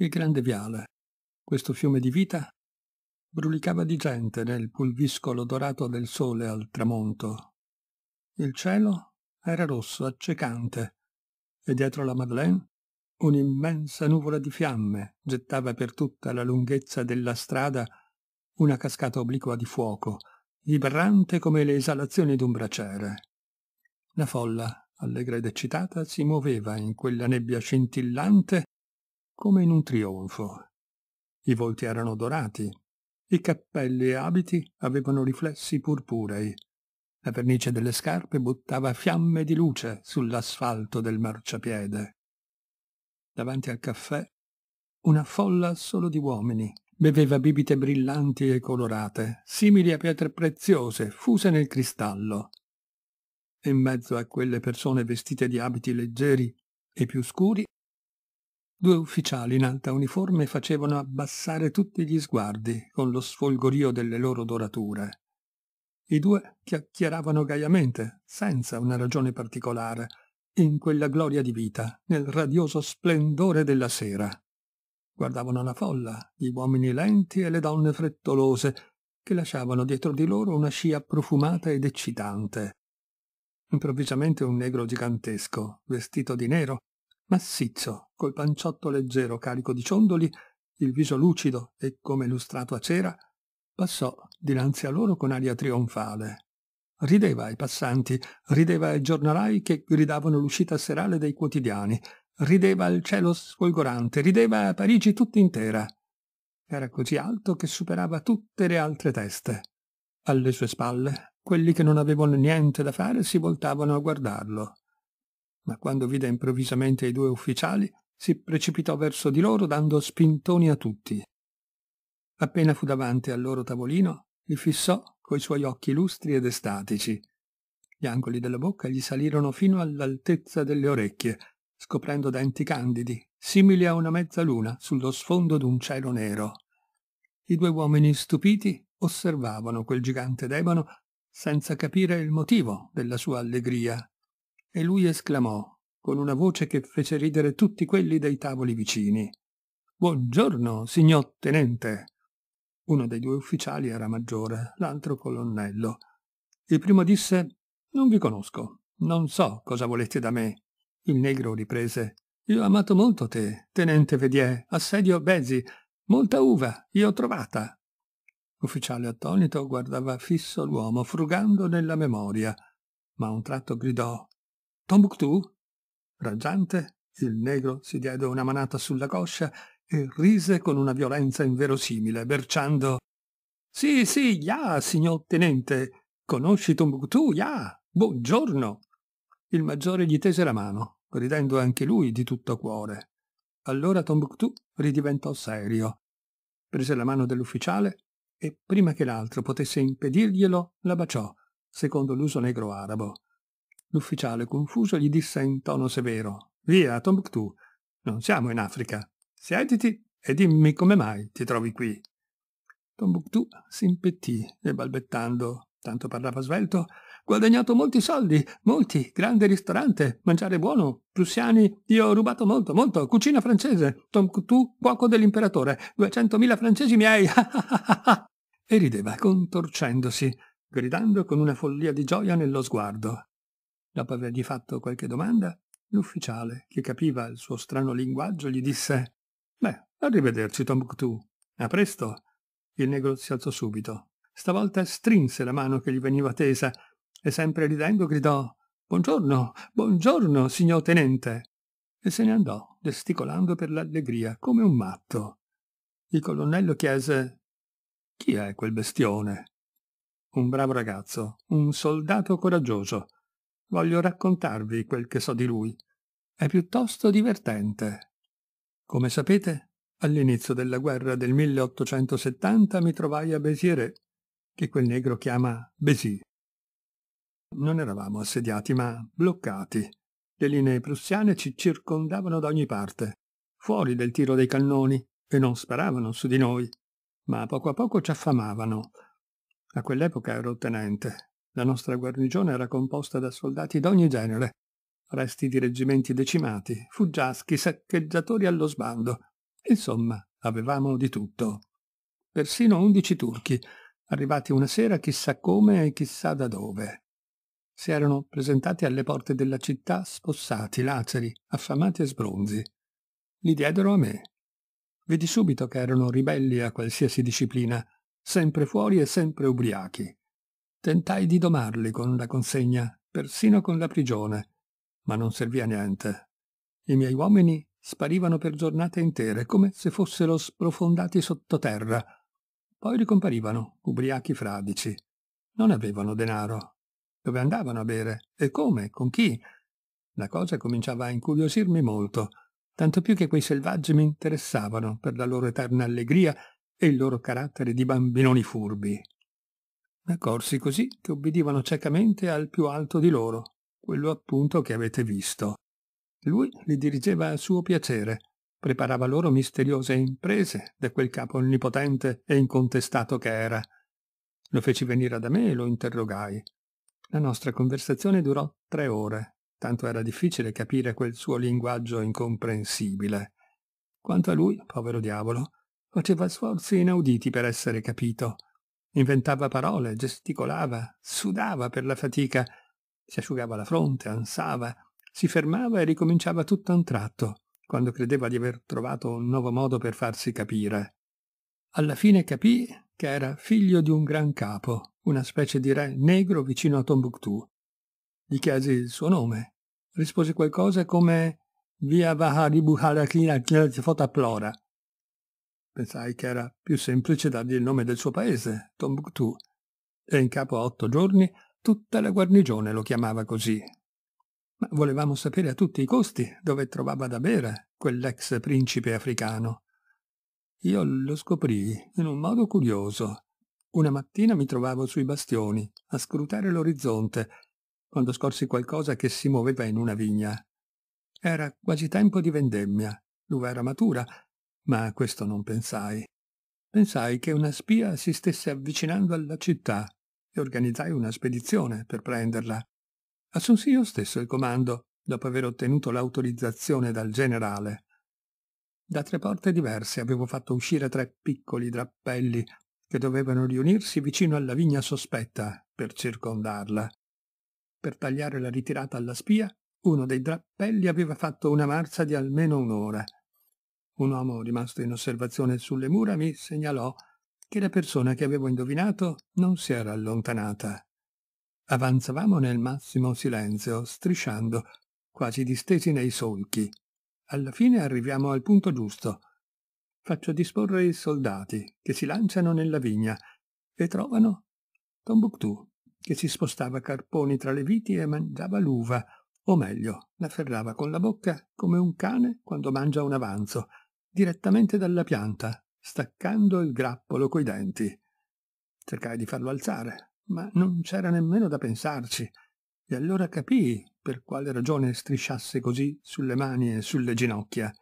Il grande viale, questo fiume di vita, brulicava di gente nel pulviscolo dorato del sole al tramonto. Il cielo era rosso, accecante, e dietro la Madeleine un'immensa nuvola di fiamme gettava per tutta la lunghezza della strada una cascata obliqua di fuoco, vibrante come le esalazioni d'un braciere. La folla, allegra ed eccitata, si muoveva in quella nebbia scintillante come in un trionfo. I volti erano dorati, i cappelli e abiti avevano riflessi purpurei. La vernice delle scarpe buttava fiamme di luce sull'asfalto del marciapiede. Davanti al caffè una folla solo di uomini beveva bibite brillanti e colorate, simili a pietre preziose fuse nel cristallo. In mezzo a quelle persone vestite di abiti leggeri e più scuri Due ufficiali in alta uniforme facevano abbassare tutti gli sguardi con lo sfolgorio delle loro dorature. I due chiacchieravano gaiamente, senza una ragione particolare, in quella gloria di vita, nel radioso splendore della sera. Guardavano la folla, gli uomini lenti e le donne frettolose, che lasciavano dietro di loro una scia profumata ed eccitante. Improvvisamente un negro gigantesco, vestito di nero, massiccio, col panciotto leggero carico di ciondoli, il viso lucido e come lustrato a cera, passò dinanzi a loro con aria trionfale. Rideva ai passanti, rideva ai giornalai che gridavano l'uscita serale dei quotidiani, rideva al cielo sfolgorante, rideva a Parigi tutta intera. Era così alto che superava tutte le altre teste. Alle sue spalle, quelli che non avevano niente da fare si voltavano a guardarlo ma quando vide improvvisamente i due ufficiali, si precipitò verso di loro dando spintoni a tutti. Appena fu davanti al loro tavolino, li fissò coi suoi occhi lustri ed estatici. Gli angoli della bocca gli salirono fino all'altezza delle orecchie, scoprendo denti candidi, simili a una mezzaluna sullo sfondo d'un cielo nero. I due uomini stupiti osservavano quel gigante demano senza capire il motivo della sua allegria e lui esclamò, con una voce che fece ridere tutti quelli dei tavoli vicini. Buongiorno, signor tenente. Uno dei due ufficiali era maggiore, l'altro colonnello. Il primo disse Non vi conosco, non so cosa volete da me. Il negro riprese Io ho amato molto te, tenente Vedier, assedio Bezi, molta uva, io ho trovata. L'ufficiale attonito guardava fisso l'uomo, frugando nella memoria, ma a un tratto gridò Tombuctù? Raggiante, il negro si diede una manata sulla coscia e rise con una violenza inverosimile, berciando «Sì, sì, ya, signor tenente! Conosci Tombuctù, ya! Buongiorno!» Il maggiore gli tese la mano, ridendo anche lui di tutto cuore. Allora Tombuctù ridiventò serio. Prese la mano dell'ufficiale e, prima che l'altro potesse impedirglielo, la baciò, secondo l'uso negro arabo. L'ufficiale confuso gli disse in tono severo Via, a non siamo in Africa. Siediti e dimmi come mai ti trovi qui. Tombouctou si impettì e balbettando, tanto parlava svelto, guadagnato molti soldi, molti, grande ristorante, mangiare buono, prussiani, io ho rubato molto, molto, cucina francese, Tombouctou, cuoco dell'imperatore, 200.000 francesi miei, e rideva contorcendosi, gridando con una follia di gioia nello sguardo. Dopo avergli fatto qualche domanda, l'ufficiale, che capiva il suo strano linguaggio, gli disse «Beh, arrivederci Tombouctou. A presto!» Il negro si alzò subito. Stavolta strinse la mano che gli veniva tesa e sempre ridendo gridò «Buongiorno, buongiorno, signor tenente!» e se ne andò, gesticolando per l'allegria, come un matto. Il colonnello chiese «Chi è quel bestione?» Un bravo ragazzo, un soldato coraggioso, voglio raccontarvi quel che so di lui. È piuttosto divertente. Come sapete, all'inizio della guerra del 1870 mi trovai a Béziers, che quel negro chiama Bézi. Non eravamo assediati, ma bloccati. Le linee prussiane ci circondavano da ogni parte, fuori del tiro dei cannoni, e non sparavano su di noi, ma poco a poco ci affamavano. A quell'epoca ero tenente, la nostra guarnigione era composta da soldati d'ogni genere, resti di reggimenti decimati, fuggiaschi, saccheggiatori allo sbando. Insomma, avevamo di tutto. Persino undici turchi, arrivati una sera chissà come e chissà da dove. Si erano presentati alle porte della città spossati, laceri, affamati e sbronzi. Li diedero a me. Vedi subito che erano ribelli a qualsiasi disciplina, sempre fuori e sempre ubriachi. Tentai di domarli con la consegna, persino con la prigione, ma non servì a niente. I miei uomini sparivano per giornate intere, come se fossero sprofondati sottoterra. Poi ricomparivano, ubriachi fradici. Non avevano denaro. Dove andavano a bere? E come? Con chi? La cosa cominciava a incuriosirmi molto, tanto più che quei selvaggi mi interessavano per la loro eterna allegria e il loro carattere di bambinoni furbi accorsi così che obbedivano ciecamente al più alto di loro, quello appunto che avete visto. Lui li dirigeva a suo piacere, preparava loro misteriose imprese da quel capo onnipotente e incontestato che era. Lo feci venire da me e lo interrogai. La nostra conversazione durò tre ore, tanto era difficile capire quel suo linguaggio incomprensibile. Quanto a lui, povero diavolo, faceva sforzi inauditi per essere capito. Inventava parole, gesticolava, sudava per la fatica, si asciugava la fronte, ansava, si fermava e ricominciava tutto a un tratto, quando credeva di aver trovato un nuovo modo per farsi capire. Alla fine capì che era figlio di un gran capo, una specie di re negro vicino a Tombuctù. Gli chiese il suo nome. Rispose qualcosa come Via Vaharibuharakina Plora, Pensai che era più semplice dargli il nome del suo paese, Tombouctou, e in capo a otto giorni tutta la guarnigione lo chiamava così. Ma volevamo sapere a tutti i costi dove trovava da bere quell'ex principe africano. Io lo scoprì in un modo curioso. Una mattina mi trovavo sui bastioni, a scrutare l'orizzonte, quando scorsi qualcosa che si muoveva in una vigna. Era quasi tempo di vendemmia, l'uva era matura ma a questo non pensai. Pensai che una spia si stesse avvicinando alla città e organizzai una spedizione per prenderla. Assunsi io stesso il comando, dopo aver ottenuto l'autorizzazione dal generale. Da tre porte diverse avevo fatto uscire tre piccoli drappelli che dovevano riunirsi vicino alla vigna sospetta per circondarla. Per tagliare la ritirata alla spia, uno dei drappelli aveva fatto una marcia di almeno un'ora. Un uomo rimasto in osservazione sulle mura mi segnalò che la persona che avevo indovinato non si era allontanata. Avanzavamo nel massimo silenzio, strisciando, quasi distesi nei solchi. Alla fine arriviamo al punto giusto. Faccio disporre i soldati, che si lanciano nella vigna, e trovano Tombuctù, che si spostava carponi tra le viti e mangiava l'uva, o meglio, la ferrava con la bocca come un cane quando mangia un avanzo, direttamente dalla pianta, staccando il grappolo coi denti. Cercai di farlo alzare, ma non c'era nemmeno da pensarci, e allora capii per quale ragione strisciasse così sulle mani e sulle ginocchia.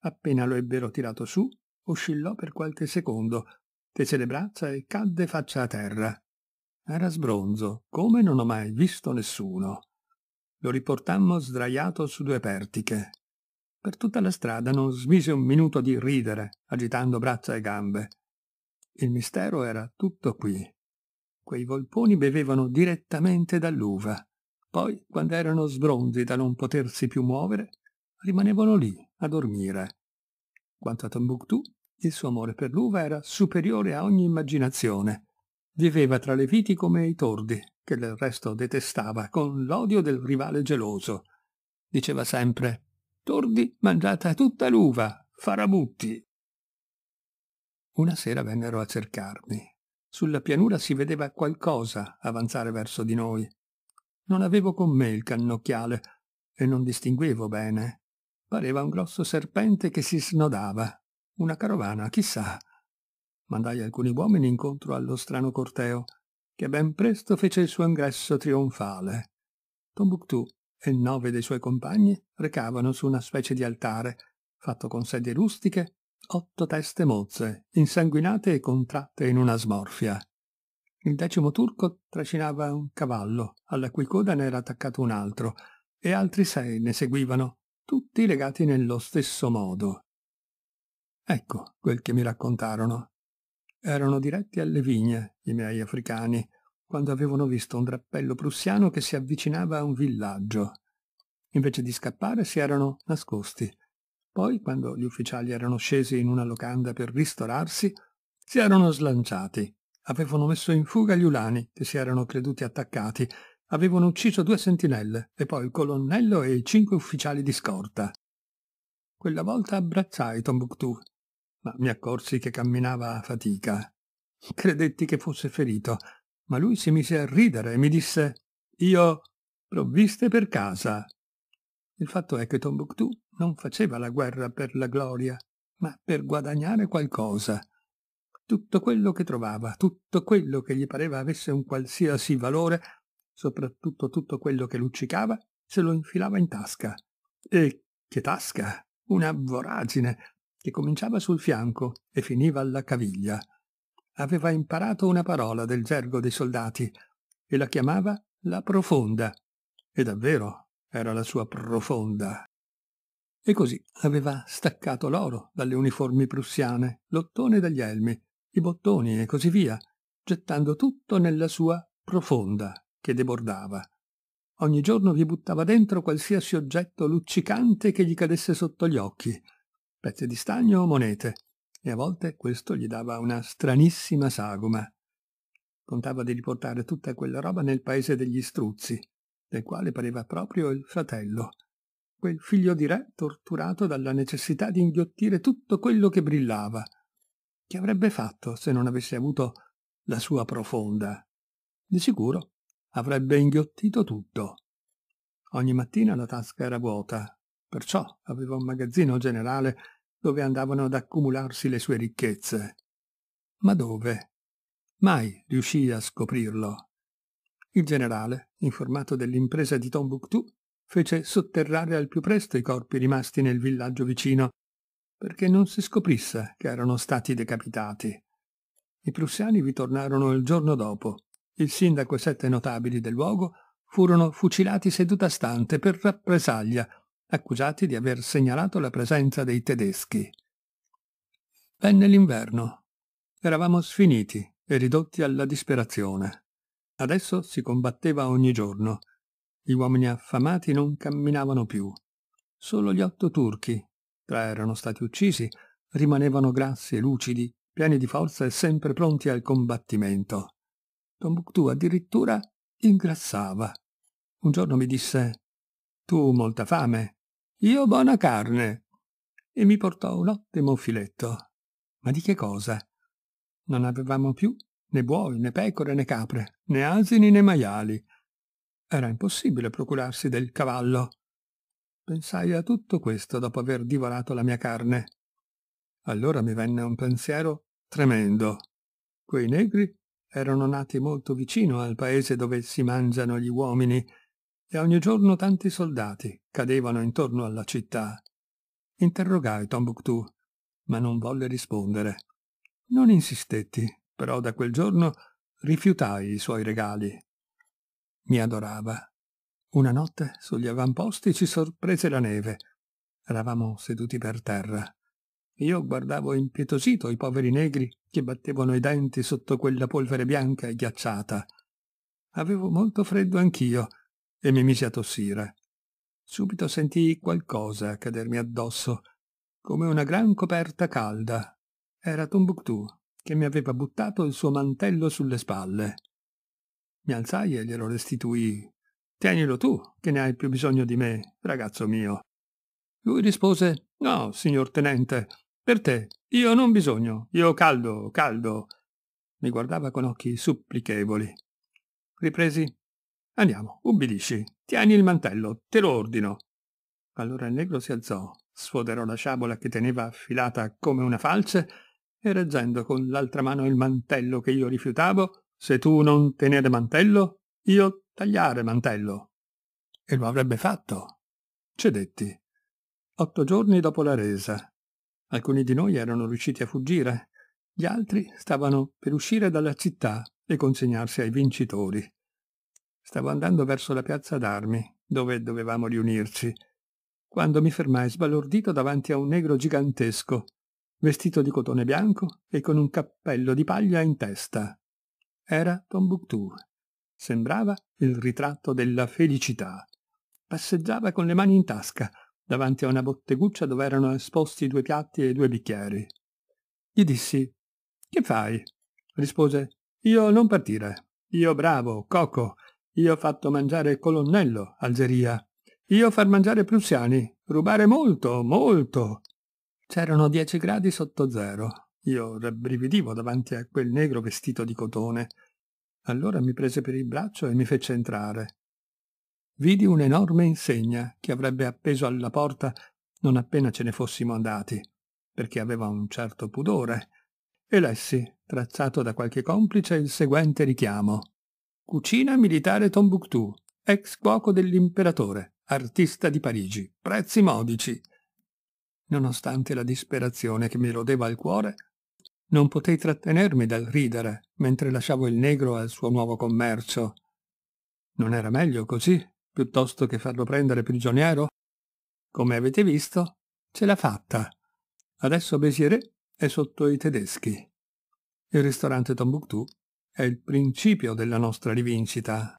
Appena lo ebbero tirato su, oscillò per qualche secondo, tese le braccia e cadde faccia a terra. Era sbronzo, come non ho mai visto nessuno. Lo riportammo sdraiato su due pertiche, per tutta la strada non smise un minuto di ridere, agitando braccia e gambe. Il mistero era tutto qui. Quei volponi bevevano direttamente dall'uva. Poi, quando erano sbronzi da non potersi più muovere, rimanevano lì, a dormire. Quanto a Tombuctù, il suo amore per l'uva era superiore a ogni immaginazione. Viveva tra le viti come i tordi, che del resto detestava, con l'odio del rivale geloso. Diceva sempre Tordi mangiata tutta l'uva, farabutti. Una sera vennero a cercarmi. Sulla pianura si vedeva qualcosa avanzare verso di noi. Non avevo con me il cannocchiale e non distinguevo bene. Pareva un grosso serpente che si snodava. Una carovana, chissà. Mandai alcuni uomini incontro allo strano corteo, che ben presto fece il suo ingresso trionfale. Tombuctù e nove dei suoi compagni recavano su una specie di altare, fatto con sedie rustiche, otto teste mozze, insanguinate e contratte in una smorfia. Il decimo turco trascinava un cavallo, alla cui coda ne era attaccato un altro, e altri sei ne seguivano, tutti legati nello stesso modo. Ecco quel che mi raccontarono. Erano diretti alle vigne, i miei africani, quando avevano visto un drappello prussiano che si avvicinava a un villaggio. Invece di scappare si erano nascosti. Poi, quando gli ufficiali erano scesi in una locanda per ristorarsi, si erano slanciati. Avevano messo in fuga gli ulani, che si erano creduti attaccati. Avevano ucciso due sentinelle, e poi il colonnello e i cinque ufficiali di scorta. Quella volta abbracciai Tombuctù, ma mi accorsi che camminava a fatica. Credetti che fosse ferito, ma lui si mise a ridere e mi disse «Io provviste per casa». Il fatto è che Tombuctù non faceva la guerra per la gloria, ma per guadagnare qualcosa. Tutto quello che trovava, tutto quello che gli pareva avesse un qualsiasi valore, soprattutto tutto quello che luccicava, se lo infilava in tasca. E che tasca! Una voragine che cominciava sul fianco e finiva alla caviglia aveva imparato una parola del gergo dei soldati e la chiamava la profonda. E davvero era la sua profonda. E così aveva staccato l'oro dalle uniformi prussiane, l'ottone dagli elmi, i bottoni e così via, gettando tutto nella sua profonda che debordava. Ogni giorno vi buttava dentro qualsiasi oggetto luccicante che gli cadesse sotto gli occhi, pezzi di stagno o monete, e a volte questo gli dava una stranissima sagoma. Contava di riportare tutta quella roba nel paese degli struzzi, del quale pareva proprio il fratello, quel figlio di re torturato dalla necessità di inghiottire tutto quello che brillava. Che avrebbe fatto se non avesse avuto la sua profonda? Di sicuro avrebbe inghiottito tutto. Ogni mattina la tasca era vuota, perciò aveva un magazzino generale dove andavano ad accumularsi le sue ricchezze. Ma dove? Mai riuscì a scoprirlo. Il generale, informato dell'impresa di Tombuctù, fece sotterrare al più presto i corpi rimasti nel villaggio vicino, perché non si scoprisse che erano stati decapitati. I prussiani vi tornarono il giorno dopo. Il sindaco e sette notabili del luogo furono fucilati seduta stante per rappresaglia accusati di aver segnalato la presenza dei tedeschi. Venne l'inverno. Eravamo sfiniti e ridotti alla disperazione. Adesso si combatteva ogni giorno. Gli uomini affamati non camminavano più. Solo gli otto turchi, tre erano stati uccisi, rimanevano grassi e lucidi, pieni di forza e sempre pronti al combattimento. Tombouctou addirittura ingrassava. Un giorno mi disse «Tu molta fame, io buona carne. E mi portò un ottimo filetto. Ma di che cosa? Non avevamo più né buoi, né pecore, né capre, né asini, né maiali. Era impossibile procurarsi del cavallo. Pensai a tutto questo dopo aver divorato la mia carne. Allora mi venne un pensiero tremendo. Quei negri erano nati molto vicino al paese dove si mangiano gli uomini e ogni giorno tanti soldati cadevano intorno alla città. Interrogai Tombuctù, ma non volle rispondere. Non insistetti, però da quel giorno rifiutai i suoi regali. Mi adorava. Una notte sugli avamposti ci sorprese la neve. Eravamo seduti per terra. Io guardavo impietosito i poveri negri che battevano i denti sotto quella polvere bianca e ghiacciata. Avevo molto freddo anch'io e mi misi a tossire. Subito sentii qualcosa cadermi addosso, come una gran coperta calda. Era Tombuctù, che mi aveva buttato il suo mantello sulle spalle. Mi alzai e glielo restituì. Tienilo tu, che ne hai più bisogno di me, ragazzo mio. Lui rispose, no, signor tenente, per te, io non bisogno, io caldo, caldo. Mi guardava con occhi supplichevoli. Ripresi, Andiamo, ubbidisci, tieni il mantello, te lo ordino. Allora il negro si alzò, sfoderò la sciabola che teneva affilata come una falce e reggendo con l'altra mano il mantello che io rifiutavo, se tu non tenere mantello, io tagliare mantello. E lo avrebbe fatto. Cedetti. Otto giorni dopo la resa. Alcuni di noi erano riusciti a fuggire, gli altri stavano per uscire dalla città e consegnarsi ai vincitori. Stavo andando verso la piazza d'armi, dove dovevamo riunirci, quando mi fermai sbalordito davanti a un negro gigantesco, vestito di cotone bianco e con un cappello di paglia in testa. Era Tombouctou. Sembrava il ritratto della felicità. Passeggiava con le mani in tasca, davanti a una botteguccia dove erano esposti due piatti e due bicchieri. Gli dissi Che fai? rispose Io non partire. Io bravo, Coco, io ho fatto mangiare il colonnello, Algeria. Io far mangiare i prussiani. Rubare molto, molto. C'erano dieci gradi sotto zero. Io rabbrividivo davanti a quel negro vestito di cotone. Allora mi prese per il braccio e mi fece entrare. Vidi un'enorme insegna che avrebbe appeso alla porta non appena ce ne fossimo andati, perché aveva un certo pudore, e lessi, tracciato da qualche complice, il seguente richiamo. Cucina militare Tombuctù, ex cuoco dell'imperatore, artista di Parigi, prezzi modici. Nonostante la disperazione che mi rodeva il cuore, non potei trattenermi dal ridere mentre lasciavo il negro al suo nuovo commercio. Non era meglio così, piuttosto che farlo prendere prigioniero? Come avete visto, ce l'ha fatta. Adesso Bézieret è sotto i tedeschi. Il ristorante Tombuctù è il principio della nostra rivincita.